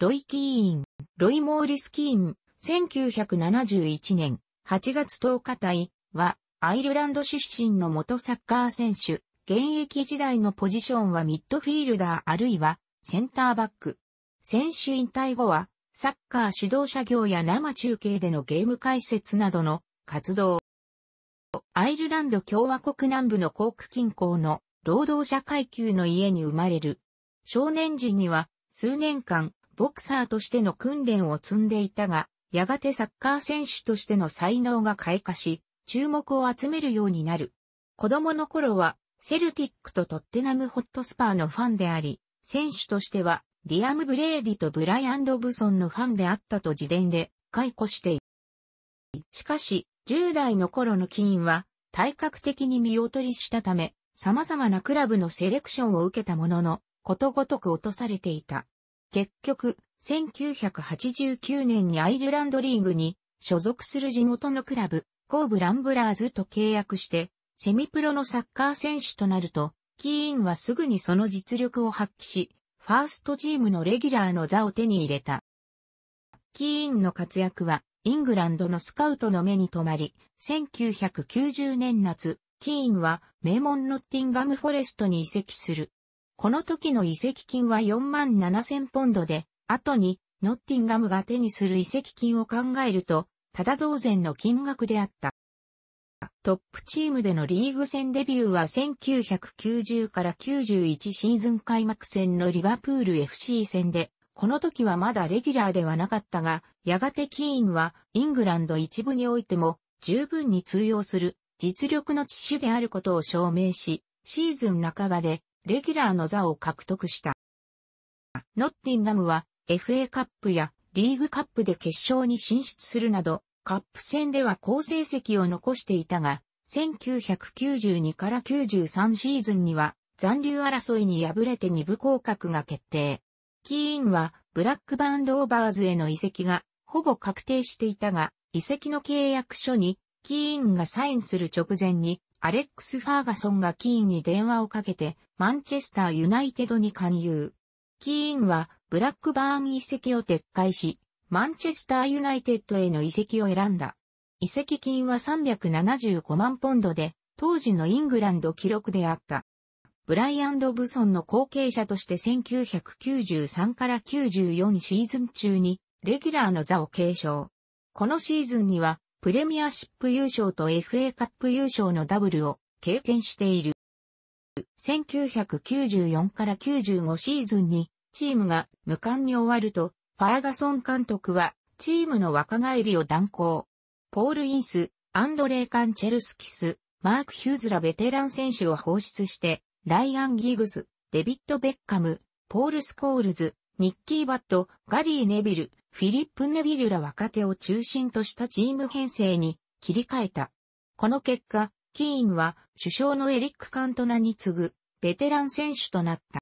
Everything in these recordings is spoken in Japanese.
ロイ・キーン、ロイ・モーリス・キーン、1971年8月10日帯は、アイルランド出身の元サッカー選手、現役時代のポジションはミッドフィールダーあるいはセンターバック。選手引退後は、サッカー指導者業や生中継でのゲーム解説などの活動。アイルランド共和国南部のコーク近郊の労働者階級の家に生まれる。少年時には数年間ボクサーとしての訓練を積んでいたが、やがてサッカー選手としての才能が開花し、注目を集めるようになる。子供の頃は、セルティックとトッテナムホットスパーのファンであり、選手としては、ディアム・ブレーディとブライアン・ロブソンのファンであったと自伝で解雇している。しかし、10代の頃のキーンは、体格的に見劣りしたため、様々なクラブのセレクションを受けたものの、ことごとく落とされていた。結局、1989年にアイルランドリーグに所属する地元のクラブ、コーブランブラーズと契約して、セミプロのサッカー選手となると、キーンはすぐにその実力を発揮し、ファーストチームのレギュラーの座を手に入れた。キーンの活躍は、イングランドのスカウトの目に留まり、1990年夏、キーンは名門ノッティンガムフォレストに移籍する。この時の移籍金は4万7千ポンドで、後にノッティンガムが手にする移籍金を考えると、ただ同然の金額であった。トップチームでのリーグ戦デビューは1990から91シーズン開幕戦のリバプール FC 戦で、この時はまだレギュラーではなかったが、やがてキーンはイングランド一部においても十分に通用する実力の知種であることを証明し、シーズン半ばでレギュラーの座を獲得した。ノッティンガムは FA カップやリーグカップで決勝に進出するなど、カップ戦では好成績を残していたが、1992から93シーズンには残留争いに敗れて二部降格が決定。キーンはブラックバンドオーバーズへの移籍がほぼ確定していたが、移籍の契約書にキーンがサインする直前にアレックス・ファーガソンがキーンに電話をかけて、マンチェスター・ユナイテドに勧誘。キーンは、ブラックバーン遺跡を撤回し、マンチェスター・ユナイテッドへの遺跡を選んだ。遺跡金は375万ポンドで、当時のイングランド記録であった。ブライアン・ロブソンの後継者として1993から94シーズン中に、レギュラーの座を継承。このシーズンには、プレミアシップ優勝と FA カップ優勝のダブルを経験している。1994から95シーズンにチームが無冠に終わると、ファーガソン監督はチームの若返りを断行。ポール・インス、アンドレイ・カンチェルスキス、マーク・ヒューズらベテラン選手を放出して、ライアン・ギグス、デビッド・ベッカム、ポール・スコールズ、ニッキー・バット、ガリー・ネビル、フィリップ・ネビリュラ若手を中心としたチーム編成に切り替えた。この結果、キーンは首相のエリック・カントナに次ぐベテラン選手となった。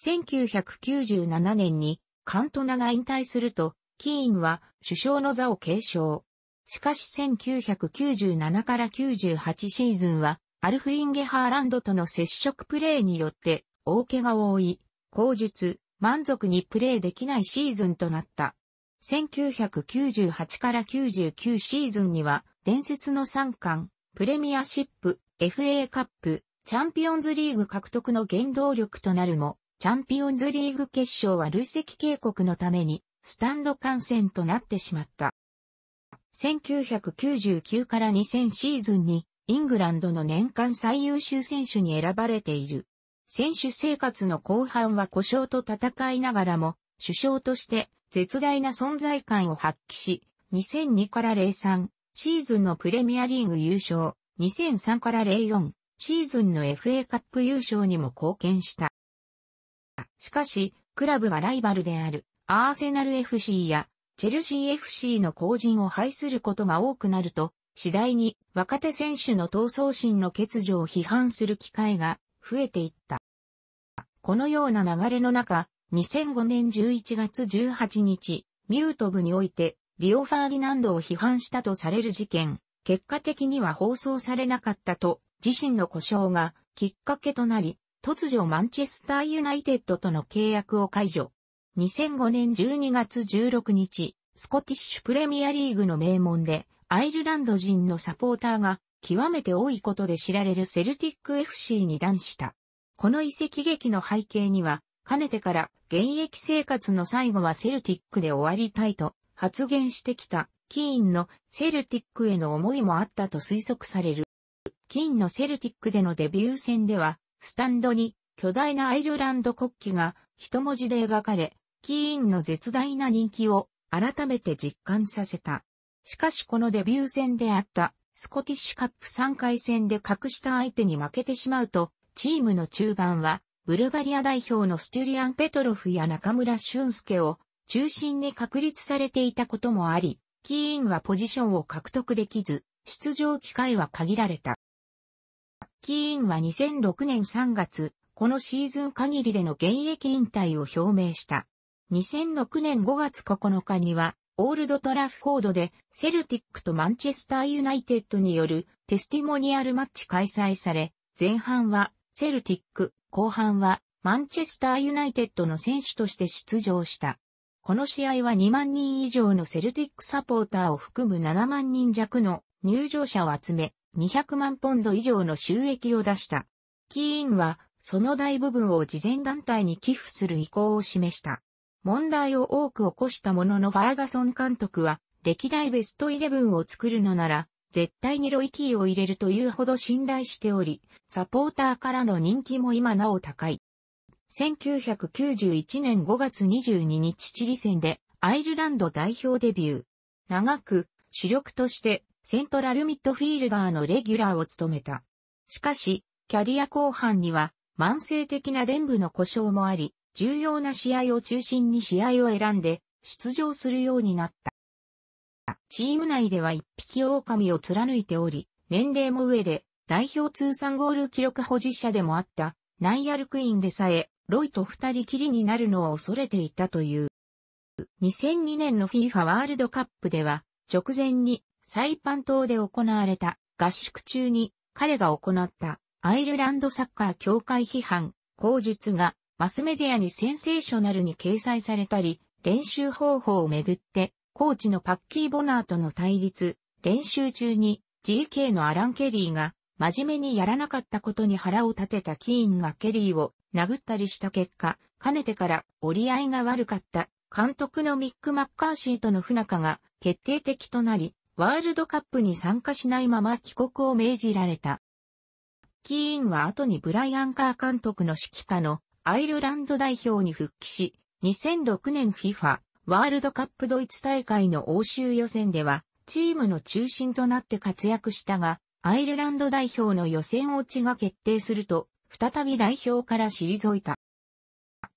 1997年にカントナが引退すると、キーンは首相の座を継承。しかし1997から98シーズンは、アルフインゲ・ハーランドとの接触プレーによって、大怪我を負い、口述、満足にプレーできないシーズンとなった。1998から99シーズンには、伝説の3冠、プレミアシップ、FA カップ、チャンピオンズリーグ獲得の原動力となるも、チャンピオンズリーグ決勝は累積警告のために、スタンド観戦となってしまった。1999から2000シーズンに、イングランドの年間最優秀選手に選ばれている。選手生活の後半は故障と戦いながらも、首相として絶大な存在感を発揮し、2002から03シーズンのプレミアリーグ優勝、2003から04シーズンの FA カップ優勝にも貢献した。しかし、クラブがライバルであるアーセナル FC やチェルシー FC の後陣を排することが多くなると、次第に若手選手の闘争心の欠如を批判する機会が増えていった。このような流れの中、2005年11月18日、ミュート部において、リオ・ファーディナンドを批判したとされる事件、結果的には放送されなかったと、自身の故障がきっかけとなり、突如マンチェスターユナイテッドとの契約を解除。2005年12月16日、スコティッシュプレミアリーグの名門で、アイルランド人のサポーターが極めて多いことで知られるセルティック FC に断した。この遺跡劇の背景には、かねてから現役生活の最後はセルティックで終わりたいと発言してきたキーンのセルティックへの思いもあったと推測される。キーンのセルティックでのデビュー戦では、スタンドに巨大なアイルランド国旗が一文字で描かれ、キーンの絶大な人気を改めて実感させた。しかしこのデビュー戦であったスコティッシュカップ3回戦で格下相手に負けてしまうと、チームの中盤は、ブルガリア代表のスチュリアン・ペトロフや中村俊介を中心に確立されていたこともあり、キーインはポジションを獲得できず、出場機会は限られた。キーインは2006年3月、このシーズン限りでの現役引退を表明した。2006年5月9日には、オールドトラフォードでセルティックとマンチェスターユナイテッドによるテスティモニアルマッチ開催され、前半はセルティック、後半はマンチェスターユナイテッドの選手として出場した。この試合は2万人以上のセルティックサポーターを含む7万人弱の入場者を集め、200万ポンド以上の収益を出した。キーンは、その大部分を慈善団体に寄付する意向を示した。問題を多く起こしたもののファーガソン監督は、歴代ベストイレブンを作るのなら、絶対にロイキーを入れるというほど信頼しており、サポーターからの人気も今なお高い。1991年5月22日チリ戦でアイルランド代表デビュー。長く主力としてセントラルミッドフィールダーのレギュラーを務めた。しかし、キャリア後半には慢性的な伝部の故障もあり、重要な試合を中心に試合を選んで出場するようになった。チーム内では一匹狼を貫いており、年齢も上で代表通算ゴール記録保持者でもあったナイアルクイーンでさえロイと二人きりになるのを恐れていたという。2002年の FIFA ワールドカップでは直前にサイパン島で行われた合宿中に彼が行ったアイルランドサッカー協会批判、口述がマスメディアにセンセーショナルに掲載されたり、練習方法をめぐって、コーチのパッキー・ボナーとの対立、練習中に GK のアラン・ケリーが真面目にやらなかったことに腹を立てたキーンがケリーを殴ったりした結果、かねてから折り合いが悪かった監督のミック・マッカーシーとの不仲が決定的となり、ワールドカップに参加しないまま帰国を命じられた。キーンは後にブライアン・カー監督の指揮下のアイルランド代表に復帰し、2006年 FIFA ワールドカップドイツ大会の欧州予選では、チームの中心となって活躍したが、アイルランド代表の予選落ちが決定すると、再び代表から退いた。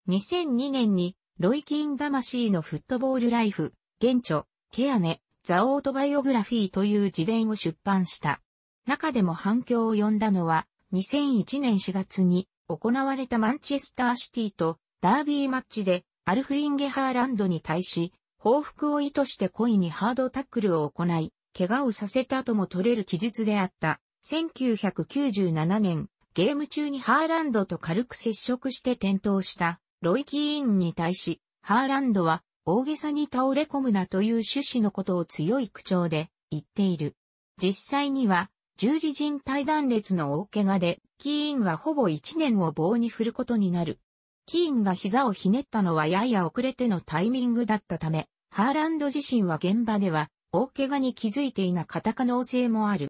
2002年に、ロイキン魂のフットボールライフ、現著、ケアネ、ザオートバイオグラフィーという自伝を出版した。中でも反響を呼んだのは、2001年4月に行われたマンチェスターシティとダービーマッチでアルフ・インゲハーランドに対し、報復を意図して故意にハードタックルを行い、怪我をさせたとも取れる記述であった。1997年、ゲーム中にハーランドと軽く接触して転倒したロイキーインに対し、ハーランドは大げさに倒れ込むなという趣旨のことを強い口調で言っている。実際には十字人体断裂の大怪我でキーンはほぼ1年を棒に振ることになる。キーンが膝をひねったのはやや遅れてのタイミングだったため、ハーランド自身は現場では大怪我に気づいていなかった可能性もある。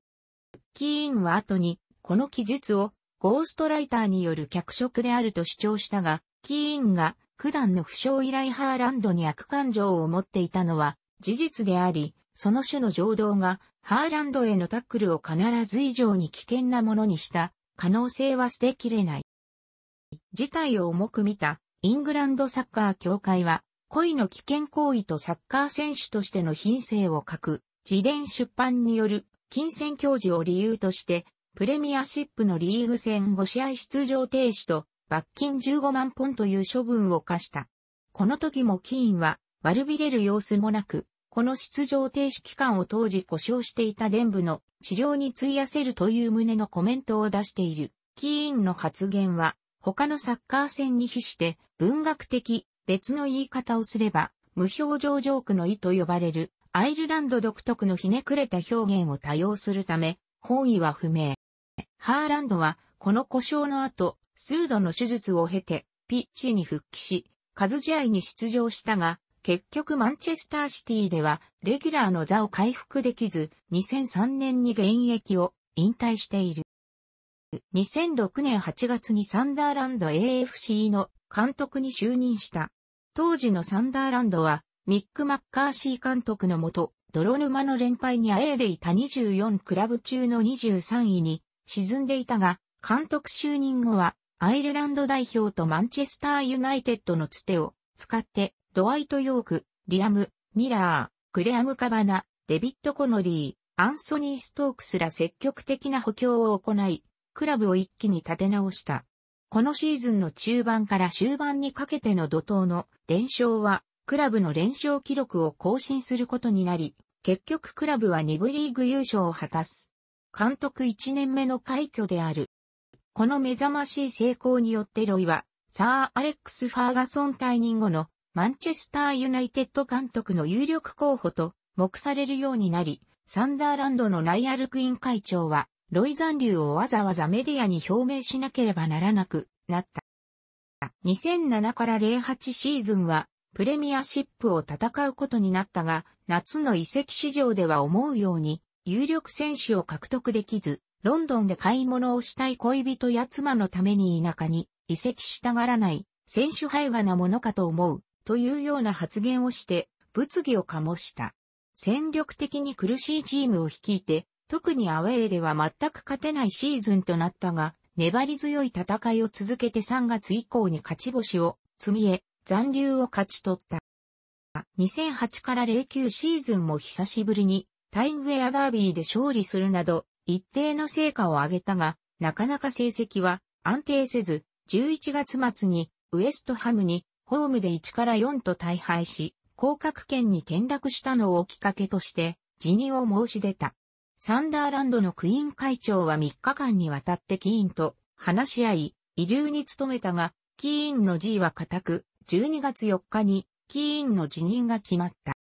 キーンは後に、この記述をゴーストライターによる脚色であると主張したが、キーンが九段の負傷以来ハーランドに悪感情を持っていたのは事実であり、その種の情動がハーランドへのタックルを必ず以上に危険なものにした可能性は捨てきれない。事態を重く見たイングランドサッカー協会は、恋の危険行為とサッカー選手としての品性を欠く、自伝出版による金銭教授を理由として、プレミアシップのリーグ戦5試合出場停止と罰金15万ポンという処分を課した。この時もキーンは悪びれる様子もなく、この出場停止期間を当時故障していた伝部の治療に費やせるという旨のコメントを出している。キーンの発言は、他のサッカー戦に比して文学的、別の言い方をすれば、無表情ジョークの意と呼ばれる、アイルランド独特のひねくれた表現を多用するため、本意は不明。ハーランドは、この故障の後、数度の手術を経て、ピッチに復帰し、数試合に出場したが、結局マンチェスターシティではレギュラーの座を回復できず2003年に現役を引退している。2006年8月にサンダーランド AFC の監督に就任した。当時のサンダーランドはミック・マッカーシー監督のもと泥沼の連敗にあえいでいた24クラブ中の23位に沈んでいたが監督就任後はアイルランド代表とマンチェスターユナイテッドのつてを使ってドワイト・ヨーク、リアム、ミラー、クレアム・カバナ、デビッド・コノリー、アンソニー・ストークすら積極的な補強を行い、クラブを一気に立て直した。このシーズンの中盤から終盤にかけての怒涛の連勝は、クラブの連勝記録を更新することになり、結局クラブは2部リーグ優勝を果たす。監督1年目の快挙である。この目覚ましい成功によってロイは、サー・アレックス・ファーガソン退任後のマンチェスターユナイテッド監督の有力候補と目されるようになり、サンダーランドのナイアルクイン会長は、ロイ残留をわざわざメディアに表明しなければならなくなった。2007から08シーズンは、プレミアシップを戦うことになったが、夏の移籍市場では思うように、有力選手を獲得できず、ロンドンで買い物をしたい恋人や妻のために田舎に移籍したがらない、選手配下なものかと思うというような発言をして、物議を醸した。戦力的に苦しいチームを率いて、特にアウェーでは全く勝てないシーズンとなったが、粘り強い戦いを続けて3月以降に勝ち星を積み得、残留を勝ち取った。2008から09シーズンも久しぶりにタイムウェアダービーで勝利するなど一定の成果を上げたが、なかなか成績は安定せず、11月末にウエストハムにホームで1から4と大敗し、降格圏に転落したのをきっかけとして、辞任を申し出た。サンダーランドのクイーン会長は3日間にわたってキーンと話し合い、遺留に努めたが、キーンの G は固く、12月4日にキーンの辞任が決まった。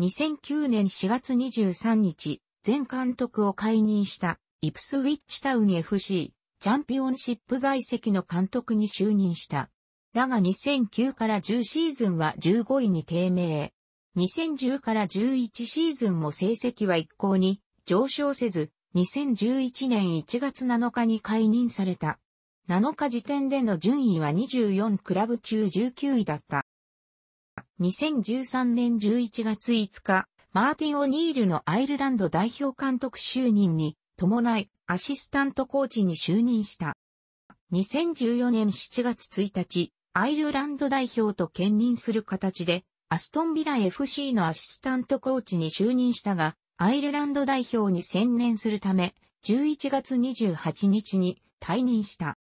2009年4月23日、前監督を解任したイプスウィッチタウン FC チャンピオンシップ在籍の監督に就任した。だが2009から10シーズンは15位に低迷。2010から11シーズンも成績は一向に上昇せず、2011年1月7日に解任された。7日時点での順位は24クラブ中19位だった。2013年11月5日、マーティン・オニールのアイルランド代表監督就任に伴いアシスタントコーチに就任した。2014年7月1日、アイルランド代表と兼任する形で、アストンビラ FC のアシスタントコーチに就任したが、アイルランド代表に専念するため、11月28日に退任した。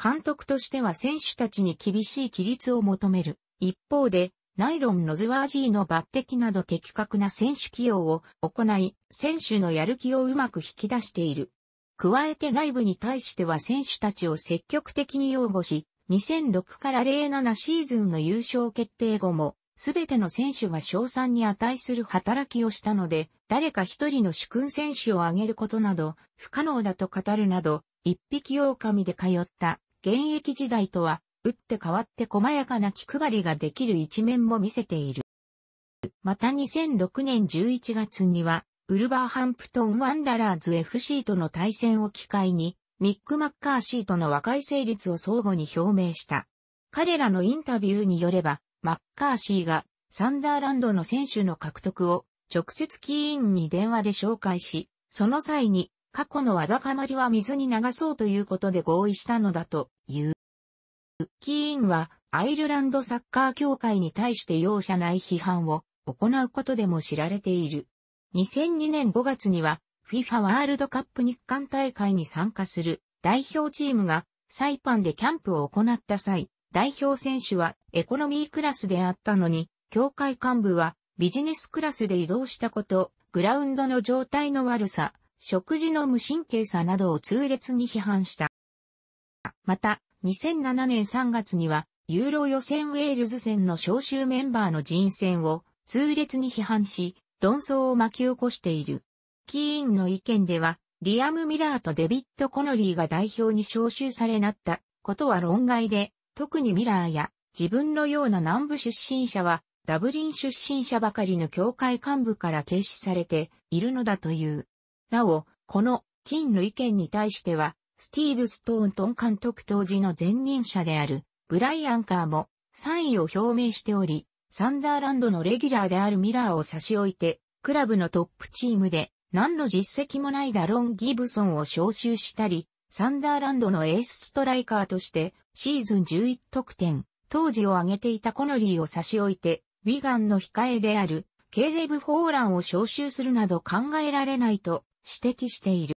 監督としては選手たちに厳しい規律を求める。一方で、ナイロン・ノズワージーの抜擢など的確な選手起用を行い、選手のやる気をうまく引き出している。加えて外部に対しては選手たちを積極的に擁護し、2006から07シーズンの優勝決定後も、すべての選手が賞賛に値する働きをしたので、誰か一人の主君選手を挙げることなど、不可能だと語るなど、一匹狼で通った現役時代とは、打って変わって細やかな気配りができる一面も見せている。また2006年11月には、ウルバーハンプトン・ワンダラーズ FC との対戦を機会に、ミック・マッカーシーとの和解成立を相互に表明した。彼らのインタビューによれば、マッカーシーがサンダーランドの選手の獲得を直接キーインに電話で紹介し、その際に過去のわだかまりは水に流そうということで合意したのだという。キーインはアイルランドサッカー協会に対して容赦ない批判を行うことでも知られている。2002年5月には FIFA ワールドカップ日韓大会に参加する代表チームがサイパンでキャンプを行った際、代表選手はエコノミークラスであったのに、協会幹部はビジネスクラスで移動したこと、グラウンドの状態の悪さ、食事の無神経さなどを痛烈に批判した。また、2007年3月には、ユーロ予選ウェールズ戦の招集メンバーの人選を痛烈に批判し、論争を巻き起こしている。キーンの意見では、リアム・ミラーとデビッド・コノリーが代表に招集されなったことは論外で、特にミラーや自分のような南部出身者は、ダブリン出身者ばかりの教会幹部から軽視されているのだという。なお、この金の意見に対しては、スティーブ・ストーントン監督当時の前任者であるブライアン・カーも賛意を表明しており、サンダーランドのレギュラーであるミラーを差し置いて、クラブのトップチームで何の実績もないダロン・ギブソンを招集したり、サンダーランドのエースストライカーとして、シーズン11得点、当時を挙げていたコノリーを差し置いて、ウィガンの控えである、ケーレブ・フォーランを招集するなど考えられないと指摘している。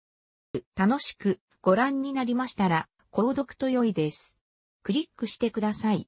楽しくご覧になりましたら、購読と良いです。クリックしてください。